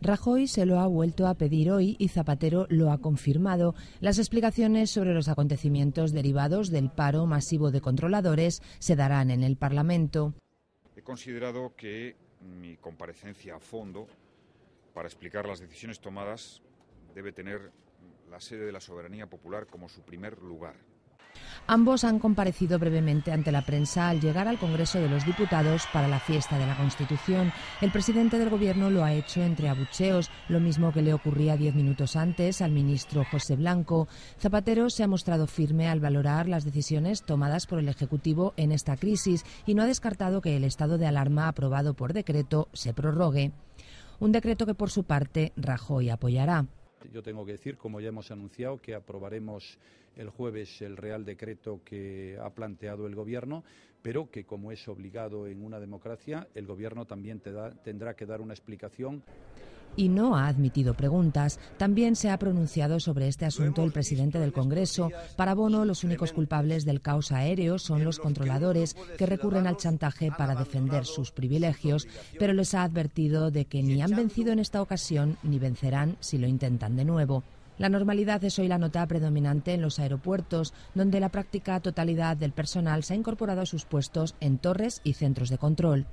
Rajoy se lo ha vuelto a pedir hoy y Zapatero lo ha confirmado. Las explicaciones sobre los acontecimientos derivados del paro masivo de controladores se darán en el Parlamento. He considerado que mi comparecencia a fondo para explicar las decisiones tomadas debe tener la sede de la soberanía popular como su primer lugar. Ambos han comparecido brevemente ante la prensa al llegar al Congreso de los Diputados para la fiesta de la Constitución. El presidente del Gobierno lo ha hecho entre abucheos, lo mismo que le ocurría diez minutos antes al ministro José Blanco. Zapatero se ha mostrado firme al valorar las decisiones tomadas por el Ejecutivo en esta crisis y no ha descartado que el estado de alarma aprobado por decreto se prorrogue. Un decreto que, por su parte, Rajoy apoyará yo tengo que decir, como ya hemos anunciado, que aprobaremos el jueves el Real Decreto que ha planteado el Gobierno, pero que, como es obligado en una democracia, el Gobierno también tendrá que dar una explicación y no ha admitido preguntas. También se ha pronunciado sobre este asunto el presidente del Congreso. Para Bono, los únicos culpables del caos aéreo son los controladores que recurren al chantaje para defender sus privilegios, pero les ha advertido de que ni han vencido en esta ocasión ni vencerán si lo intentan de nuevo. La normalidad es hoy la nota predominante en los aeropuertos, donde la práctica totalidad del personal se ha incorporado a sus puestos en torres y centros de control.